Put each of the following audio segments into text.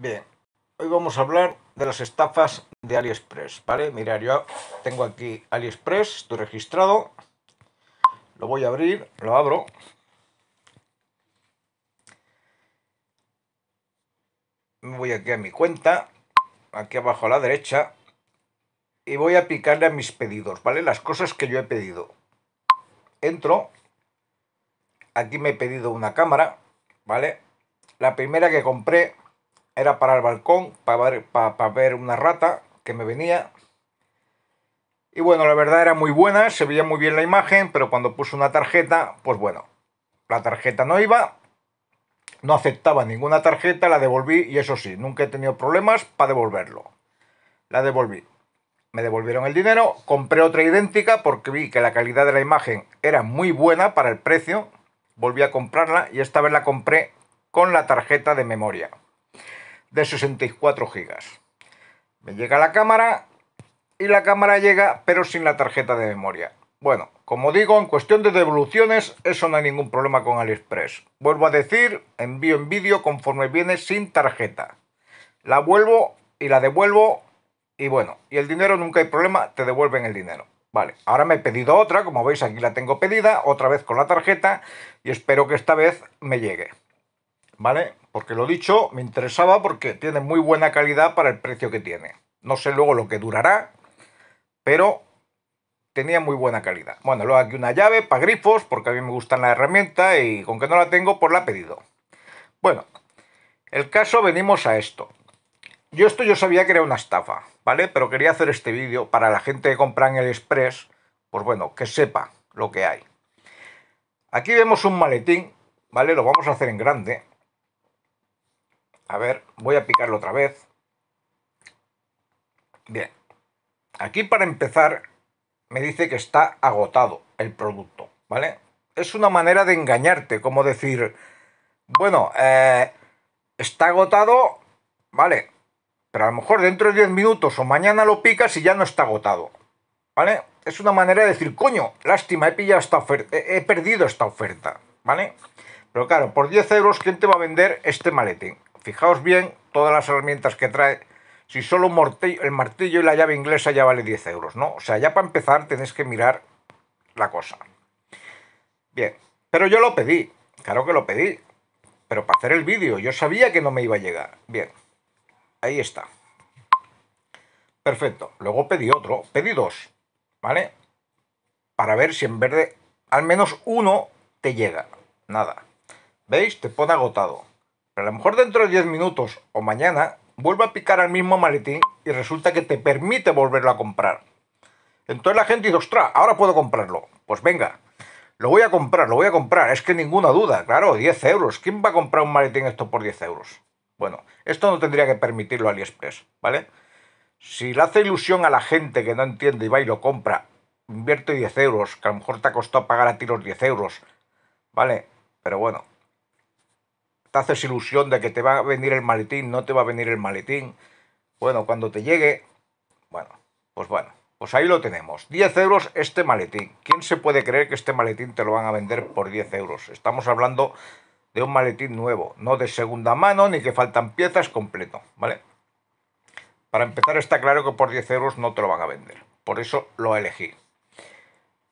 Bien, hoy vamos a hablar de las estafas de AliExpress, ¿vale? Mirar, yo tengo aquí AliExpress, estoy registrado, lo voy a abrir, lo abro. Me voy aquí a mi cuenta, aquí abajo a la derecha, y voy a picarle a mis pedidos, ¿vale? Las cosas que yo he pedido. Entro, aquí me he pedido una cámara, ¿vale? La primera que compré era para el balcón, para ver, para ver una rata que me venía. Y bueno, la verdad era muy buena, se veía muy bien la imagen, pero cuando puse una tarjeta, pues bueno, la tarjeta no iba, no aceptaba ninguna tarjeta, la devolví y eso sí, nunca he tenido problemas para devolverlo. La devolví. Me devolvieron el dinero, compré otra idéntica porque vi que la calidad de la imagen era muy buena para el precio. Volví a comprarla y esta vez la compré con la tarjeta de memoria de 64 gigas. Me llega la cámara y la cámara llega pero sin la tarjeta de memoria. Bueno, como digo, en cuestión de devoluciones, eso no hay ningún problema con AliExpress. Vuelvo a decir, envío en vídeo conforme viene sin tarjeta. La vuelvo y la devuelvo y bueno, y el dinero nunca hay problema, te devuelven el dinero. Vale, ahora me he pedido otra, como veis aquí la tengo pedida, otra vez con la tarjeta y espero que esta vez me llegue. ¿Vale? Porque lo dicho, me interesaba porque tiene muy buena calidad para el precio que tiene. No sé luego lo que durará, pero tenía muy buena calidad. Bueno, luego aquí una llave para grifos, porque a mí me gustan la herramienta y con que no la tengo, pues la he pedido. Bueno, el caso venimos a esto. Yo esto yo sabía que era una estafa, ¿vale? Pero quería hacer este vídeo para la gente que compra en el Express, pues bueno, que sepa lo que hay. Aquí vemos un maletín, ¿vale? Lo vamos a hacer en grande. A ver, voy a picarlo otra vez. Bien. Aquí para empezar me dice que está agotado el producto, ¿vale? Es una manera de engañarte, como decir, bueno, eh, está agotado, vale, pero a lo mejor dentro de 10 minutos o mañana lo picas y ya no está agotado, ¿vale? Es una manera de decir, coño, lástima, he, pillado esta he perdido esta oferta, ¿vale? Pero claro, por 10 euros, ¿quién te va a vender este maletín? Fijaos bien todas las herramientas que trae. Si solo el martillo y la llave inglesa ya vale 10 euros, ¿no? O sea, ya para empezar tenéis que mirar la cosa. Bien, pero yo lo pedí. Claro que lo pedí. Pero para hacer el vídeo, yo sabía que no me iba a llegar. Bien, ahí está. Perfecto. Luego pedí otro, pedí dos, ¿vale? Para ver si en verde al menos uno te llega. Nada. ¿Veis? Te pone agotado. A lo mejor dentro de 10 minutos o mañana vuelve a picar al mismo maletín y resulta que te permite volverlo a comprar. Entonces la gente dice, ostras, ahora puedo comprarlo. Pues venga, lo voy a comprar, lo voy a comprar. Es que ninguna duda, claro, 10 euros. ¿Quién va a comprar un maletín esto por 10 euros? Bueno, esto no tendría que permitirlo AliExpress, ¿vale? Si le hace ilusión a la gente que no entiende y va y lo compra, invierte 10 euros, que a lo mejor te ha costado pagar a ti los 10 euros, ¿vale? Pero bueno, haces ilusión de que te va a venir el maletín, no te va a venir el maletín. Bueno, cuando te llegue, bueno, pues bueno, pues ahí lo tenemos. 10 euros este maletín. ¿Quién se puede creer que este maletín te lo van a vender por 10 euros? Estamos hablando de un maletín nuevo, no de segunda mano, ni que faltan piezas completo, ¿vale? Para empezar está claro que por 10 euros no te lo van a vender. Por eso lo elegí.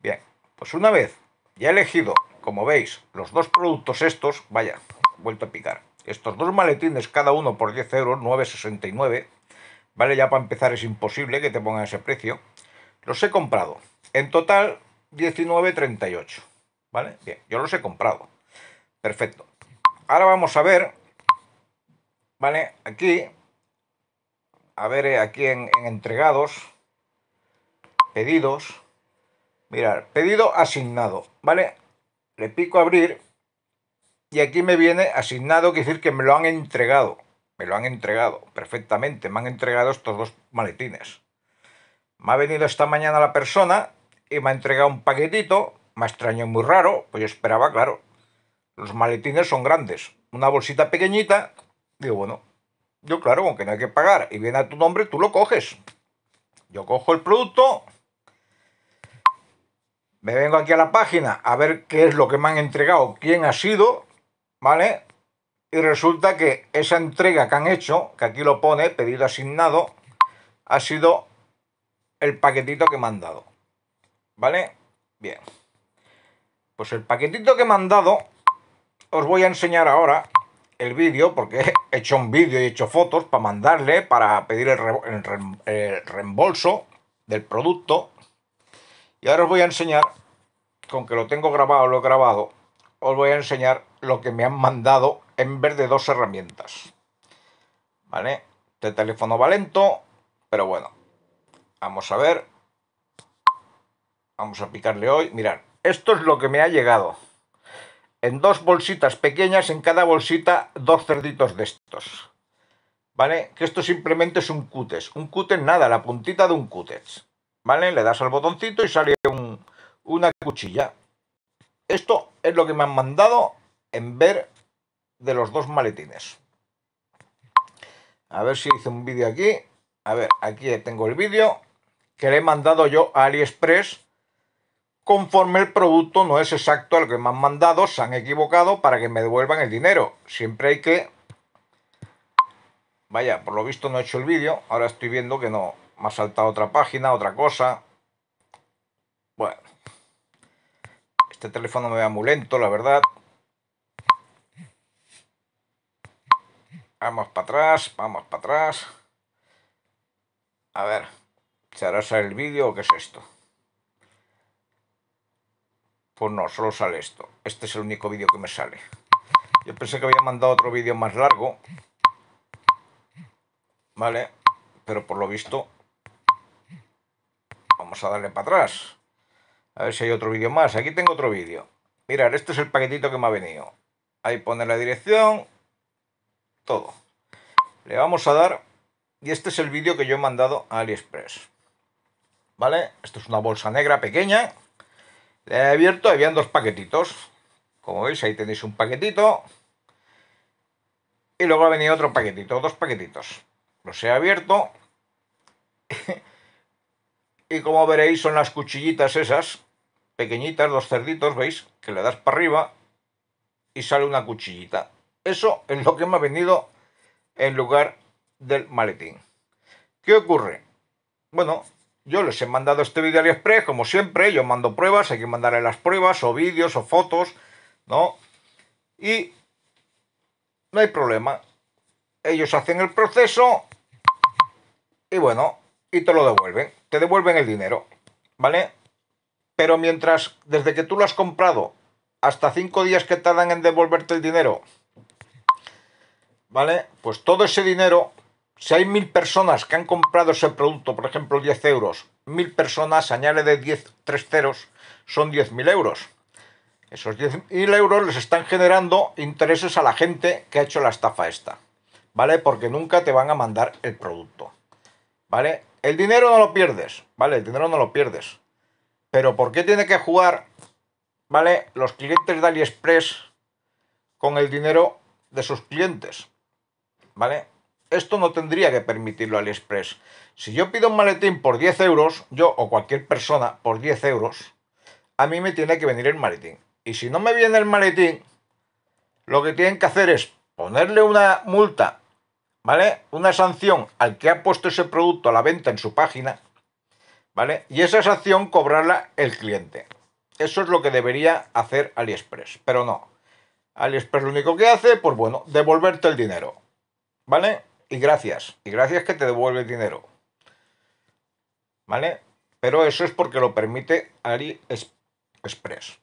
Bien, pues una vez ya he elegido, como veis, los dos productos estos, vaya, vuelto a picar. Estos dos maletines, cada uno por 10 euros, 9,69. Vale, ya para empezar es imposible que te pongan ese precio. Los he comprado. En total, 19,38. ¿Vale? Bien, yo los he comprado. Perfecto. Ahora vamos a ver, ¿vale? Aquí, a ver, eh, aquí en, entregados, pedidos. Mirar, pedido asignado, ¿vale? Le pico a abrir y aquí me viene asignado, quiere decir que me lo han entregado. Me lo han entregado perfectamente. Me han entregado estos dos maletines. Me ha venido esta mañana la persona y me ha entregado un paquetito. Me extraño muy raro, pues yo esperaba, claro. Los maletines son grandes. Una bolsita pequeñita. Digo, bueno, yo claro, aunque no hay que pagar y viene a tu nombre, tú lo coges. Yo cojo el producto, me vengo aquí a la página a ver qué es lo que me han entregado, quién ha sido, ¿vale? Y resulta que esa entrega que han hecho, que aquí lo pone, pedido asignado, ha sido el paquetito que me han dado. ¿Vale? Bien. Pues el paquetito que me han dado, os voy a enseñar ahora el vídeo, porque he hecho un vídeo y he hecho fotos para mandarle, para pedir el, el reembolso del producto. Y ahora os voy a enseñar, con que lo tengo grabado, lo he grabado, os voy a enseñar lo que me han mandado en vez de dos herramientas. ¿Vale? Este teléfono va lento, pero bueno. Vamos a ver. Vamos a picarle hoy. Mirad, esto es lo que me ha llegado. En dos bolsitas pequeñas, en cada bolsita, dos cerditos de estos. ¿Vale? Que esto simplemente es un cutes. Un cutes, nada, la puntita de un cutes. ¿Vale? Le das al botoncito y sale una cuchilla. Esto es lo que me han mandado en ver de los dos maletines. A ver si hice un vídeo aquí. A ver, aquí tengo el vídeo que le he mandado yo a AliExpress. Conforme el producto no es exacto al que me han mandado, se han equivocado para que me devuelvan el dinero. Siempre hay que... Vaya, por lo visto no he hecho el vídeo. Ahora estoy viendo que no. Me ha saltado otra página, otra cosa. Bueno. Este teléfono me va muy lento, la verdad. Vamos para atrás, vamos para atrás. A ver, hará salir el vídeo o qué es esto? Pues no, solo sale esto. Este es el único vídeo que me sale. Yo pensé que había mandado otro vídeo más largo. Vale, pero por lo visto... Vamos a darle para atrás. A ver si hay otro vídeo más. Aquí tengo otro vídeo. Mirar, este es el paquetito que me ha venido. Ahí pone la dirección, todo. Le vamos a dar, y este es el vídeo que yo he mandado a AliExpress. ¿Vale? Esto es una bolsa negra pequeña. Le he abierto, habían dos paquetitos. Como veis, ahí tenéis un paquetito. Y luego ha venido otro paquetito, dos paquetitos. Los he abierto. y como veréis, son las cuchillitas esas pequeñitas, los cerditos, ¿veis? Que le das para arriba y sale una cuchillita. Eso es lo que me ha venido en lugar del maletín. ¿Qué ocurre? Bueno, yo les he mandado este vídeo AliExpress, como siempre, yo mando pruebas, hay que mandarle las pruebas, o vídeos, o fotos, ¿no? Y no hay problema. Ellos hacen el proceso y bueno, y te lo devuelven. Te devuelven el dinero, ¿vale? Pero mientras, desde que tú lo has comprado, hasta cinco días que tardan en devolverte el dinero, ¿vale? Pues todo ese dinero, si hay mil personas que han comprado ese producto, por ejemplo, 10 euros, mil personas, añade de 10, 3 ceros, son 10.000 euros. Esos 10.000 euros les están generando intereses a la gente que ha hecho la estafa esta, ¿vale? Porque nunca te van a mandar el producto, ¿vale? El dinero no lo pierdes, ¿vale? El dinero no lo pierdes. Pero ¿por qué tiene que jugar, ¿vale? Los clientes de AliExpress con el dinero de sus clientes, ¿vale? Esto no tendría que permitirlo AliExpress. Si yo pido un maletín por 10 euros, yo o cualquier persona por 10 euros, a mí me tiene que venir el maletín. Y si no me viene el maletín, lo que tienen que hacer es ponerle una multa, ¿vale? Una sanción al que ha puesto ese producto a la venta en su página ¿Vale? Y esa es acción cobrarla el cliente. Eso es lo que debería hacer AliExpress, pero no. AliExpress lo único que hace, pues bueno, devolverte el dinero. ¿Vale? Y gracias. Y gracias que te devuelve el dinero. ¿Vale? Pero eso es porque lo permite AliExpress.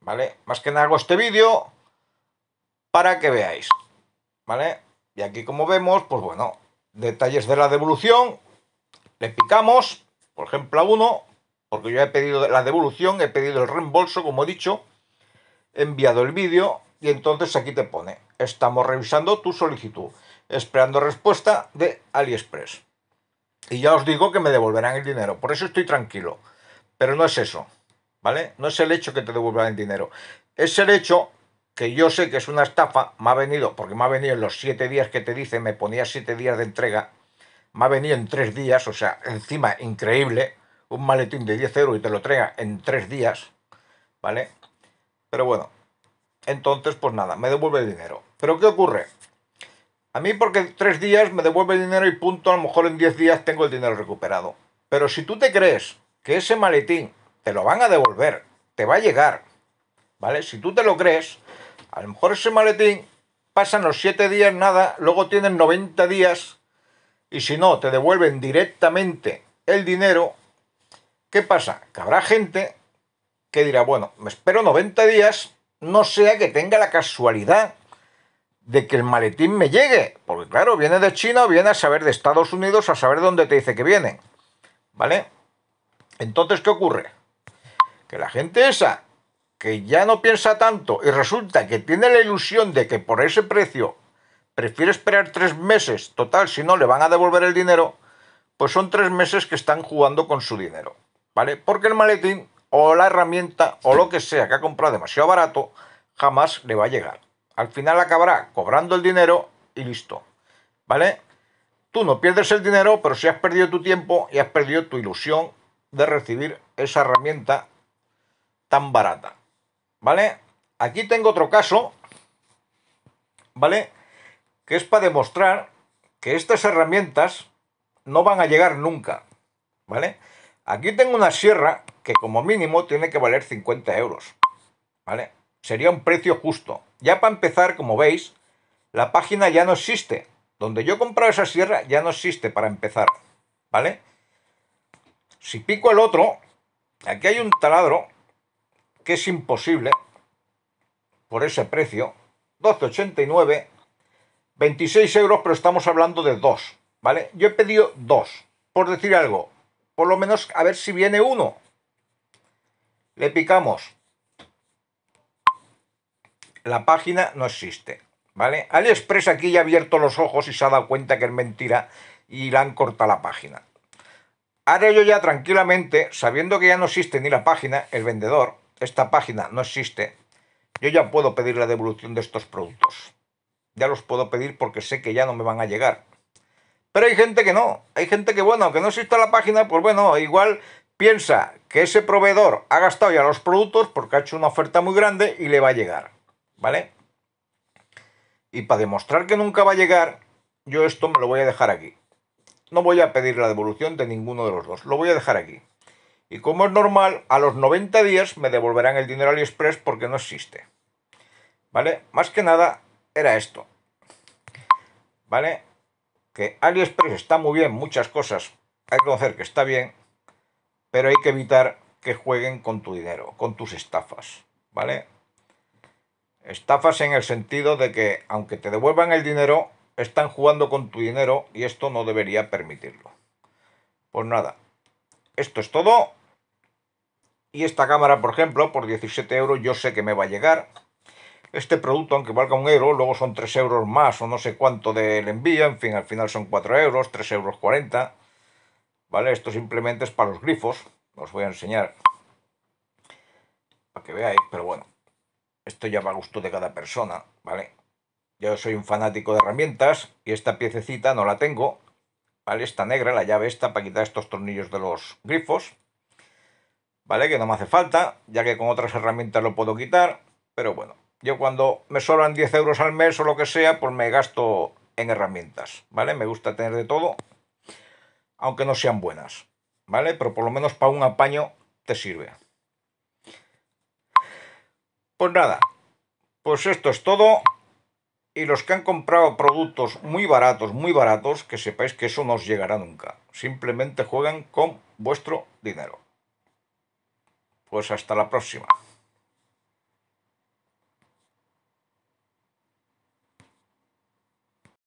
¿Vale? Más que nada hago este vídeo para que veáis. ¿Vale? Y aquí como vemos, pues bueno, detalles de la devolución. Le picamos por ejemplo, a uno, porque yo he pedido la devolución, he pedido el reembolso, como he dicho, he enviado el vídeo y entonces aquí te pone, estamos revisando tu solicitud, esperando respuesta de AliExpress. Y ya os digo que me devolverán el dinero, por eso estoy tranquilo. Pero no es eso, ¿vale? No es el hecho que te devuelvan el dinero. Es el hecho que yo sé que es una estafa, me ha venido, porque me ha venido en los siete días que te dice, me ponía siete días de entrega, me ha venido en tres días, o sea, encima increíble, un maletín de 10 euros y te lo traiga en tres días, ¿vale? Pero bueno, entonces pues nada, me devuelve el dinero. ¿Pero qué ocurre? A mí porque tres días me devuelve el dinero y punto, a lo mejor en 10 días tengo el dinero recuperado. Pero si tú te crees que ese maletín te lo van a devolver, te va a llegar, ¿vale? Si tú te lo crees, a lo mejor ese maletín pasan los siete días, nada, luego tienen 90 días y si no te devuelven directamente el dinero, ¿qué pasa? Que habrá gente que dirá, bueno, me espero 90 días, no sea que tenga la casualidad de que el maletín me llegue, porque claro, viene de China, viene a saber de Estados Unidos, a saber dónde te dice que viene, ¿vale? Entonces, ¿qué ocurre? Que la gente esa, que ya no piensa tanto y resulta que tiene la ilusión de que por ese precio prefiere esperar tres meses, total, si no le van a devolver el dinero, pues son tres meses que están jugando con su dinero, ¿vale? Porque el maletín o la herramienta o lo que sea que ha comprado demasiado barato jamás le va a llegar. Al final acabará cobrando el dinero y listo, ¿vale? Tú no pierdes el dinero, pero si has perdido tu tiempo y has perdido tu ilusión de recibir esa herramienta tan barata, ¿vale? Aquí tengo otro caso, ¿vale? que es para demostrar que estas herramientas no van a llegar nunca, ¿vale? Aquí tengo una sierra que como mínimo tiene que valer 50 euros, ¿vale? Sería un precio justo. Ya para empezar, como veis, la página ya no existe. Donde yo he comprado esa sierra ya no existe para empezar, ¿vale? Si pico el otro, aquí hay un taladro que es imposible por ese precio, 12.89 26 euros, pero estamos hablando de dos, ¿vale? Yo he pedido dos, por decir algo. Por lo menos a ver si viene uno. Le picamos. La página no existe, ¿vale? AliExpress aquí ya ha abierto los ojos y se ha dado cuenta que es mentira y le han cortado la página. Ahora yo ya tranquilamente, sabiendo que ya no existe ni la página, el vendedor, esta página no existe, yo ya puedo pedir la devolución de estos productos. Ya los puedo pedir porque sé que ya no me van a llegar. Pero hay gente que no, hay gente que bueno, aunque no exista la página, pues bueno, igual piensa que ese proveedor ha gastado ya los productos porque ha hecho una oferta muy grande y le va a llegar, ¿vale? Y para demostrar que nunca va a llegar, yo esto me lo voy a dejar aquí. No voy a pedir la devolución de ninguno de los dos, lo voy a dejar aquí. Y como es normal, a los 90 días me devolverán el dinero AliExpress porque no existe. ¿Vale? Más que nada, era esto. ¿Vale? Que AliExpress está muy bien, muchas cosas. Hay que conocer que está bien, pero hay que evitar que jueguen con tu dinero, con tus estafas. ¿Vale? Estafas en el sentido de que aunque te devuelvan el dinero, están jugando con tu dinero y esto no debería permitirlo. Pues nada, esto es todo. Y esta cámara, por ejemplo, por 17 euros yo sé que me va a llegar. Este producto, aunque valga un euro, luego son 3 euros más o no sé cuánto del envío, en fin, al final son 4 euros, tres euros 40, ¿vale? Esto simplemente es para los grifos, os voy a enseñar para que veáis, pero bueno, esto ya va a gusto de cada persona, ¿vale? Yo soy un fanático de herramientas y esta piececita no la tengo, ¿vale? Esta negra, la llave esta para quitar estos tornillos de los grifos, ¿vale? Que no me hace falta, ya que con otras herramientas lo puedo quitar, pero bueno, yo cuando me sobran 10 euros al mes o lo que sea, pues me gasto en herramientas, ¿vale? Me gusta tener de todo, aunque no sean buenas, ¿vale? Pero por lo menos para un apaño te sirve. Pues nada, pues esto es todo. Y los que han comprado productos muy baratos, muy baratos, que sepáis que eso no os llegará nunca. Simplemente juegan con vuestro dinero. Pues hasta la próxima.